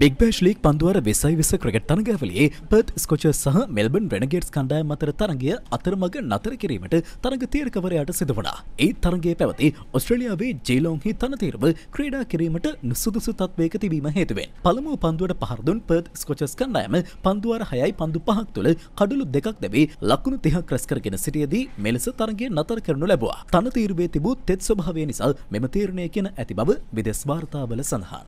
බික් Bash League පන්දුවර වෙසයි වෙස ක්‍රිකට් තරගාවලියේ පර්ත් ස්කොචර් සහ මෙල්බන් රෙනගේට්ස් කණ්ඩායම් අතර තරගය අතරමඟ නතර කිරීමට තරග තීරකවරයාට සිදු වුණා. ඒ තරගයේ පැවති ඔස්ට්‍රේලියාවේ ජේලෝන්හි තනතීරව ක්‍රීඩා කිරීමට නුසුදුසු තත්වයක තිබීම හේතුවෙන් පළමු පන්දුවට පහර දුන් පර්ත් ස්කොචර්ස් කණ්ඩායම පන්දුවර 6යි පන්දු 5ක් තුල කඩලු දෙකක් දැවී ලකුණු 30ක් රැස් කරගෙන සිටියේදී මෙලෙස තරගය නතර කරනු ලැබුවා. තනතීරවේ තිබූ තෙත් ස්වභාවය නිසා මෙම තීරණය කියන ඇති බව විදේශ වාර්තාවල සඳහන්.